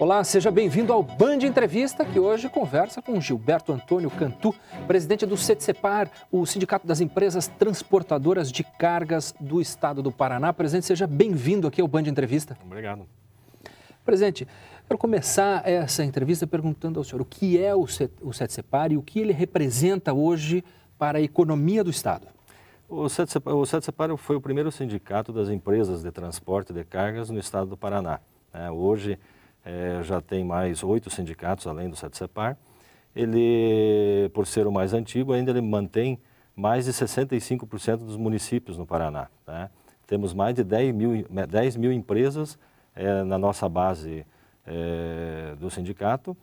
Olá, seja bem-vindo ao Band Entrevista, que hoje conversa com Gilberto Antônio Cantu, presidente do CETSEPAR, o Sindicato das Empresas Transportadoras de Cargas do Estado do Paraná. Presidente, seja bem-vindo aqui ao Band Entrevista. Obrigado. Presidente, quero começar essa entrevista perguntando ao senhor o que é o CETSEPAR e o que ele representa hoje para a economia do Estado. O CETSEPAR foi o primeiro sindicato das empresas de transporte de cargas no estado do Paraná. Né? Hoje, é, já tem mais oito sindicatos além do Separ. Ele, por ser o mais antigo, ainda ele mantém mais de 65% dos municípios no Paraná. Né? Temos mais de 10 mil, 10 mil empresas é, na nossa base é, do sindicato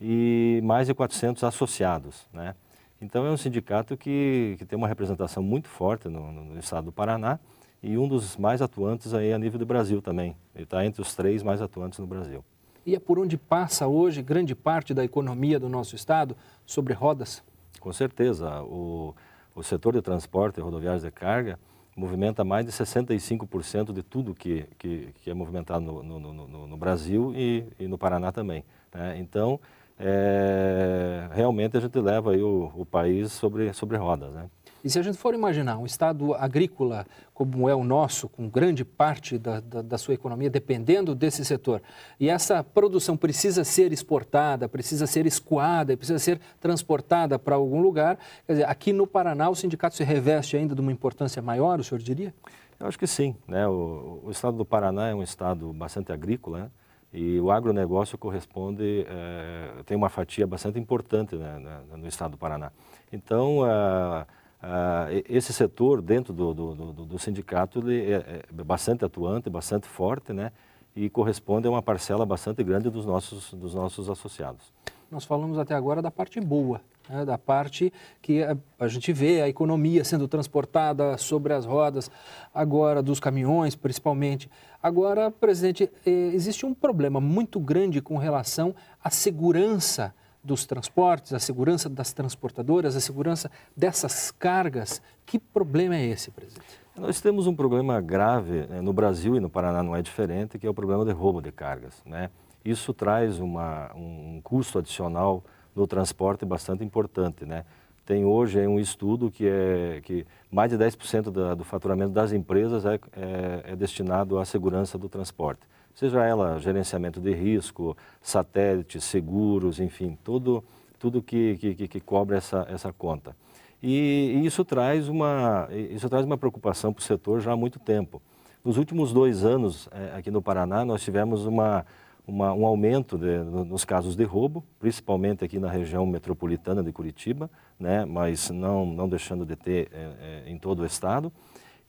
e mais de 400 associados. Né? Então é um sindicato que, que tem uma representação muito forte no, no, estado do Paraná e um dos mais atuantes aí a nível do Brasil também. Ele está entre os três mais atuantes no Brasil e é por onde passa hoje grande parte da economia do nosso estado, sobre rodas? Com certeza. O, o setor de transporte rodoviário de carga movimenta mais de 65% de tudo que, que, que, é movimentado no, no, no, no Brasil e, e, no Paraná também. Né? Então, é, realmente a gente leva o, o país sobre, sobre rodas. Né? E se a gente for imaginar um estado agrícola como é o nosso, com grande parte da, da, da, sua economia dependendo desse setor, e essa produção precisa ser exportada, precisa ser escoada, precisa ser transportada para algum lugar, quer dizer, aqui no Paraná o sindicato se reveste ainda de uma importância maior, o senhor diria? Eu acho que sim. Né? O, o estado do Paraná é um estado bastante agrícola, né? E o agronegócio corresponde, é, tem uma fatia bastante importante né, no estado do Paraná. Então, ah, ah, esse setor dentro do, do, do, do sindicato ele é, é, bastante atuante, bastante forte, né? E corresponde a uma parcela bastante grande dos nossos, dos nossos associados. Nós falamos até agora da parte boa, né? da parte que a, a, gente vê a economia sendo transportada sobre as rodas, agora dos caminhões principalmente. Agora, presidente, eh, existe um problema muito grande com relação à segurança dos transportes, a segurança das transportadoras, a segurança dessas cargas. Que problema é esse, presidente? Nós temos um problema grave né, no Brasil e no Paraná não é diferente, que é o problema de roubo de cargas. Né? Isso traz uma, um custo adicional no transporte bastante importante. Né? Tem hoje um estudo que é que mais de 10% da, do faturamento das empresas é, é, é destinado à segurança do transporte seja ela gerenciamento de risco, satélites, seguros, enfim, tudo, tudo que, que, que cobre essa, essa conta. E, e, isso, traz uma, isso traz uma preocupação para o setor já há muito tempo. Nos últimos dois anos, é, aqui no Paraná, nós tivemos uma, uma, um aumento de, nos casos de roubo, principalmente aqui na região metropolitana de Curitiba, né, mas não, não deixando de ter é, é, em todo o estado.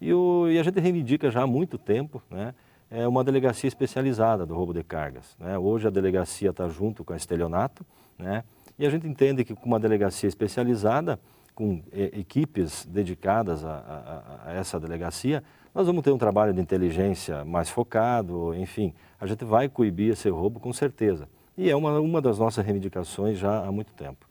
E, o, e a gente reivindica já há muito tempo né, é uma delegacia especializada do roubo de cargas. Né? Hoje a delegacia está junto com a estelionato, né? e a gente entende que com uma delegacia especializada, com é, equipes dedicadas a, a, a essa delegacia, nós vamos ter um trabalho de inteligência mais focado, enfim, a gente vai coibir esse roubo com certeza. E é uma, uma das nossas reivindicações já há muito tempo.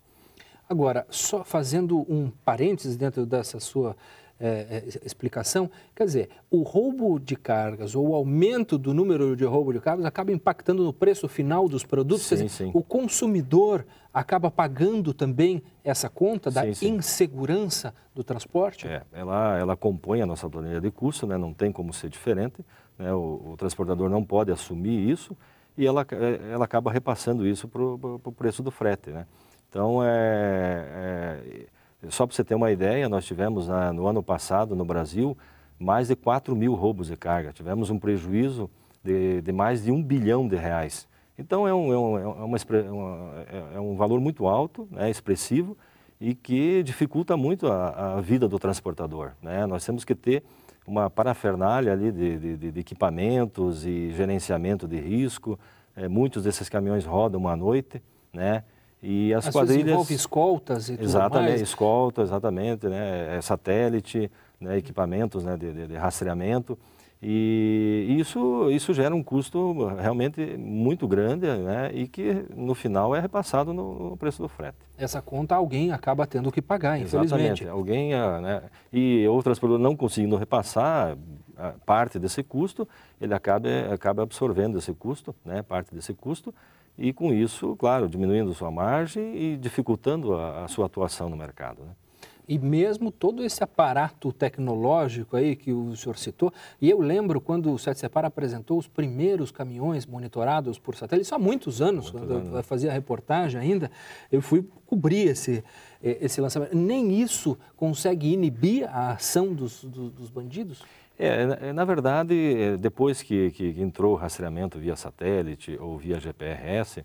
Agora, só fazendo um parênteses dentro dessa sua é, explicação, quer dizer, o roubo de cargas ou o aumento do número de roubo de cargas acaba impactando no preço final dos produtos. Sim, dizer, sim. O consumidor acaba pagando também essa conta da sim, sim. insegurança do transporte? É, ela, ela compõe a nossa planilha de custo, né? não tem como ser diferente. Né? O, o transportador não pode assumir isso e ela, eh, ela acaba repassando isso para o preço do frete. Né? Então, é, é só para você ter uma ideia, nós tivemos na, né, no ano passado no Brasil mais de 4 mil roubos de carga. Tivemos um prejuízo de, de mais de um bilhão de reais. Então, é um, é um, é, é uma, é, é um valor muito alto, né, expressivo, e que dificulta muito a, a vida do transportador. Né? Nós temos que ter uma parafernália ali de, de, de equipamentos e gerenciamento de risco. É, muitos desses caminhões rodam uma noite, né? E as, as quadrilhas envolve escoltas e tudo mais. escolta, exatamente, né, é satélite, né, equipamentos né, de, de, de rastreamento. E isso, isso gera um custo realmente muito grande né? e que no final é repassado no, no, preço do frete. Essa conta alguém acaba tendo que pagar, infelizmente. Exatamente. Alguém, ah, né? E outras pessoas não conseguindo repassar ah, parte desse custo, ele acaba, acaba absorvendo esse custo, né? parte desse custo, e com isso, claro, diminuindo sua margem e dificultando a, a sua atuação no mercado. Né? E mesmo todo esse aparato tecnológico aí que o senhor citou, e eu lembro quando o Sete Separa apresentou os primeiros caminhões monitorados por satélite, isso há muitos anos, Muito quando anos. eu né? fazia reportagem ainda, eu fui cobrir esse, eh, esse lançamento. Nem isso consegue inibir a ação dos, dos, dos bandidos? É, é, na verdade, é, depois que, que entrou o rastreamento via satélite ou via GPRS,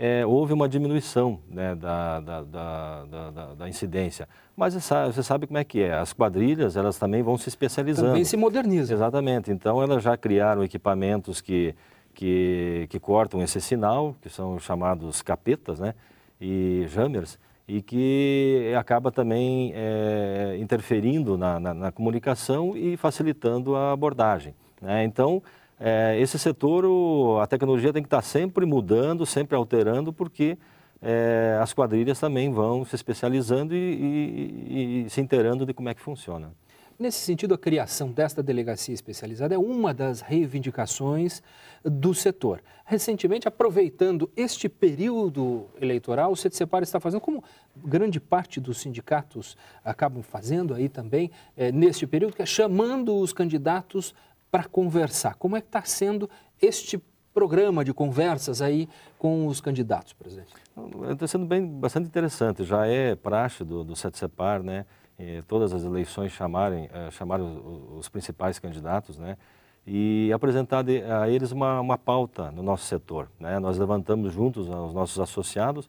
é, houve uma diminuição né, da, da, da, da, incidência. Mas você sabe como é que é, as quadrilhas elas também vão se especializando. Também se modernizam. Exatamente, então elas já criaram equipamentos que, que, que cortam esse sinal, que são chamados capetas né, e jammers, e que acaba também é, interferindo na, na, na, comunicação e facilitando a abordagem. Né? Então, é, esse setor, o, a tecnologia tem que estar sempre mudando, sempre alterando, porque é, as quadrilhas também vão se especializando e, e, e, e se inteirando de como é que funciona. Nesse sentido, a criação desta delegacia especializada é uma das reivindicações do setor. Recentemente, aproveitando este período eleitoral, o Separ está fazendo, como grande parte dos sindicatos acabam fazendo aí também, é, neste período, que é chamando os candidatos para conversar. Como é que está sendo este programa de conversas aí com os candidatos, presidente? Está sendo bem, bastante interessante. Já é praxe do, do Separ, né? eh, todas as eleições chamarem, eh, chamaram os, os, principais candidatos, né? E apresentar de, a eles uma, uma pauta no nosso setor, né? Nós levantamos juntos aos nossos associados.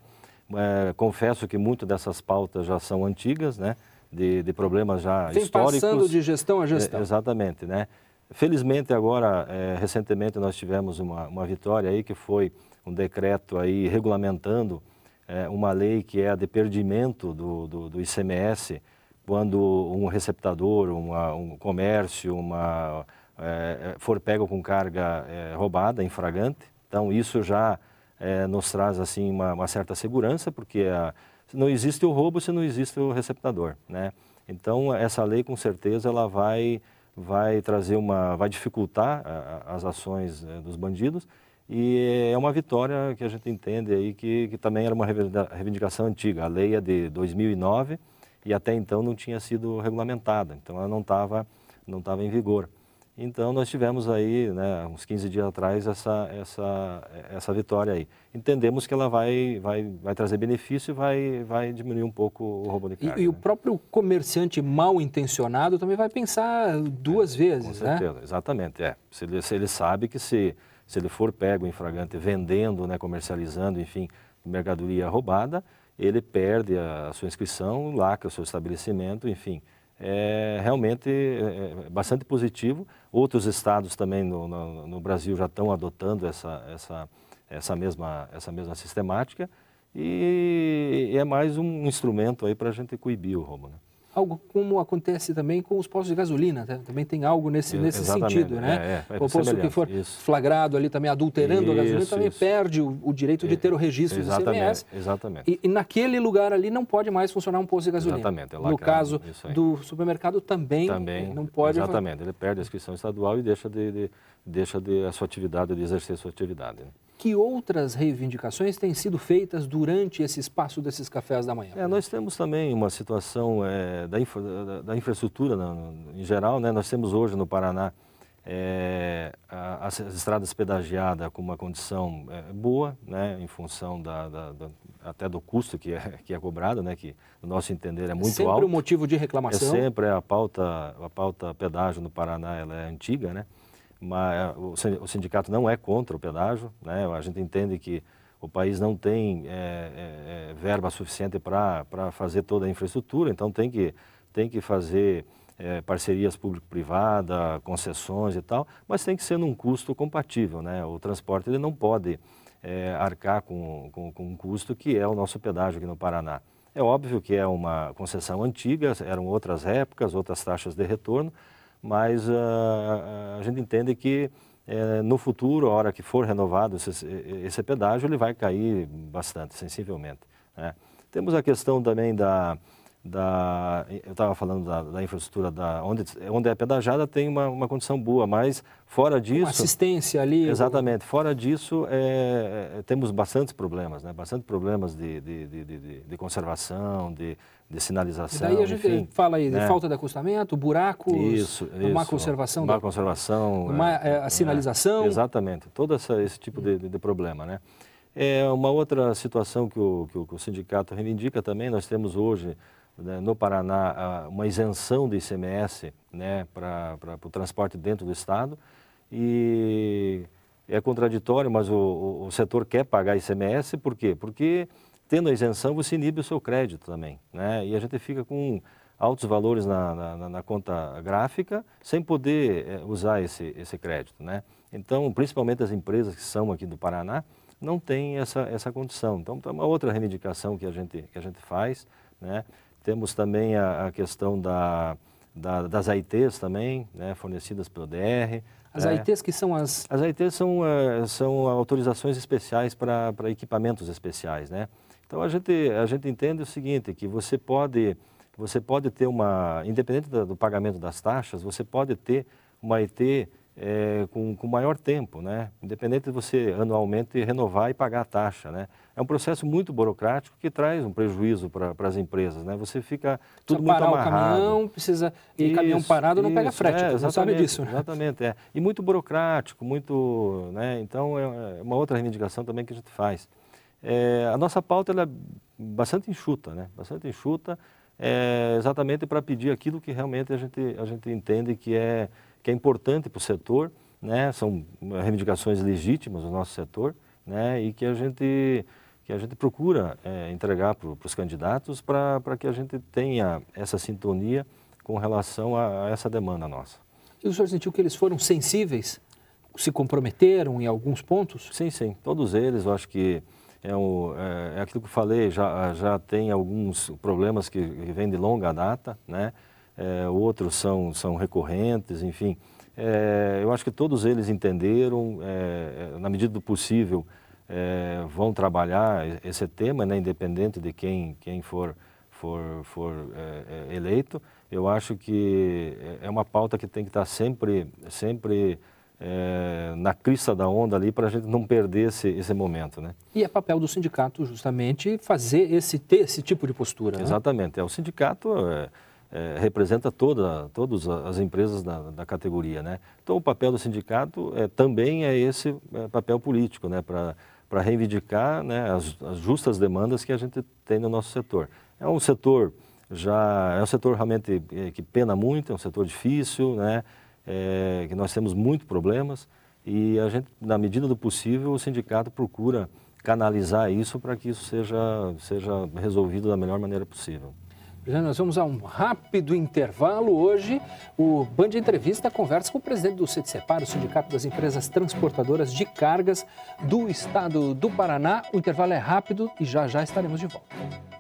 Eh, confesso que muito dessas pautas já são antigas, né? De, de problemas já Vem históricos. passando de gestão a eh, gestão. exatamente, né? Felizmente agora, eh, recentemente nós tivemos uma, uma vitória aí que foi um decreto aí regulamentando eh, uma lei que é a de perdimento do, do, do ICMS quando um receptador, uma, um comércio, uma, é, é, for pego com carga é, roubada, infragante. Então isso já é, nos traz assim uma, uma certa segurança, porque a, não existe o roubo se não existe o receptador, né? Então essa lei com certeza ela vai vai trazer uma vai dificultar a, as ações é, dos bandidos e é uma vitória que a gente entende aí que, que também era uma reivindicação antiga. A lei é de 2009 e até então não tinha sido regulamentada, então ela não estava não tava em vigor. Então nós tivemos aí, né, uns 15 dias atrás, essa, essa, essa vitória aí. Entendemos que ela vai, vai, vai trazer benefício e vai, vai diminuir um pouco o roubo de carga. E, e né? o próprio comerciante mal intencionado também vai pensar duas é, vezes, com né? certeza, né? Exatamente, é. Se ele, se ele sabe que se, se ele for pego em fragante vendendo, né, comercializando, enfim, mercadoria roubada, ele perde a sua inscrição, lacra o seu estabelecimento, enfim. É realmente é, é, é bastante positivo. Outros estados também no, no, no Brasil já estão adotando essa, essa, essa, mesma, essa mesma sistemática e é mais um instrumento aí para a gente coibir o roubo. Né? algo como acontece também com os postos de gasolina, né? também tem algo nesse, é, nesse sentido, né? É, é, é o posto que for isso. flagrado ali também adulterando isso, a gasolina também perde o, o direito de é, ter o registro do CMS. Exatamente. E, e, naquele lugar ali não pode mais funcionar um posto de gasolina. Exatamente. É no caso do supermercado também, também não pode. Exatamente. Ele perde a inscrição estadual e deixa de, de deixa de a sua atividade, de exercer a sua atividade. Né? que outras reivindicações têm sido feitas durante esse espaço desses cafés da manhã? É, nós temos também uma situação é, da, infra, da, da, infraestrutura na, né, em geral. Né? Nós temos hoje no Paraná é, a, as estradas pedagiadas com uma condição é, boa, né? em função da, da, até do custo que é, que é cobrado, né? que no nosso entender é muito sempre alto. Sempre um motivo de reclamação. É sempre a pauta, a pauta pedágio no Paraná ela é antiga, né? mas o sindicato não é contra o pedágio, né? a gente entende que o país não tem é, é, é verba suficiente para fazer toda a infraestrutura, então tem que, tem que fazer é, parcerias público-privada, concessões e tal, mas tem que ser num custo compatível. Né? O transporte ele não pode é, arcar com, com, com um custo que é o nosso pedágio aqui no Paraná. É óbvio que é uma concessão antiga, eram outras épocas, outras taxas de retorno, mas uh, a gente entende que uh, no futuro, a hora que for renovado esse, esse pedágio, ele vai cair bastante, sensivelmente. Né? Temos a questão também da, da eu estava falando da, da, infraestrutura da onde onde é pedajada tem uma, uma condição boa mas fora disso uma assistência ali exatamente fora disso é, é, temos bastantes problemas né bastante problemas de, de, de, de, de conservação de, de sinalização e daí a gente enfim, fala aí né? de falta de acostamento buracos isso, isso má conservação má conservação uma, é, é, a é, sinalização exatamente todo essa, esse tipo de, de, de problema né é uma outra situação que o, que o, que o sindicato reivindica também nós temos hoje né, no Paraná uma isenção de ICMS né, para o transporte dentro do Estado e é contraditório, mas o, o, setor quer pagar ICMS, por quê? Porque tendo a isenção você inibe o seu crédito também, né? E a gente fica com altos valores na, na, na conta gráfica sem poder é, usar esse, esse crédito, né? Então, principalmente as empresas que são aqui do Paraná não têm essa, essa condição. Então, é tá uma outra reivindicação que a gente, que a gente faz, né? Temos também a, a questão da, da, das AITs também, né, fornecidas pelo DR. As é. Né. AITs que são as... As AITs são, eh, são autorizações especiais para equipamentos especiais, né? Então, a gente, a gente entende o seguinte, que você pode, você pode ter uma... Independente do pagamento das taxas, você pode ter uma IT é, com, com maior tempo, né? independente de você anualmente renovar e pagar a taxa. Né? É um processo muito burocrático que traz um prejuízo para as empresas. Né? Você fica tudo precisa muito parar amarrado. o caminhão, precisa... e isso, caminhão parado não pega frete, é, não sabe disso. Né? Exatamente, é. E muito burocrático, muito... Né? Então, é, é uma outra reivindicação também que a gente faz. É, a nossa pauta é bastante enxuta, né? bastante enxuta, é, exatamente para pedir aquilo que realmente a gente, a gente entende que é que é importante para o setor, né? são eh, reivindicações legítimas do nosso setor né? e que a gente, que a gente procura é, entregar para os candidatos para que a gente tenha essa sintonia com relação a, a essa demanda nossa. E o senhor sentiu que eles foram sensíveis? Se comprometeram em alguns pontos? Sim, sim. Todos eles, eu acho que é, o, é, é, aquilo que eu falei, já, já tem alguns problemas que, que vêm de longa data, né? é, outros são, são recorrentes, enfim. É, eu acho que todos eles entenderam, é, é na medida do possível, é, vão trabalhar esse tema, né, independente de quem, quem for, for, for é, eleito. Eu acho que é uma pauta que tem que estar sempre, sempre é, na crista da onda ali para a gente não perder esse, esse momento. Né? E é papel do sindicato justamente fazer esse, ter esse tipo de postura. Né? Exatamente. Né? É, o sindicato é, é, representa toda, todas as empresas da, da, categoria. Né? Então, o papel do sindicato é, também é esse é, papel político, né? para reivindicar né, as, as, justas demandas que a gente tem no nosso setor. É um setor já é um setor realmente é, que pena muito, é um setor difícil, né? É, que nós temos muitos problemas e a gente, na medida do possível, o sindicato procura canalizar isso para que isso seja, seja resolvido da melhor maneira possível. Já nós vamos a um rápido intervalo. Hoje, o Band Entrevista conversa com o presidente do CETSEPAR, o Sindicato das Empresas Transportadoras de Cargas do Estado do Paraná. O intervalo é rápido e já já estaremos de volta.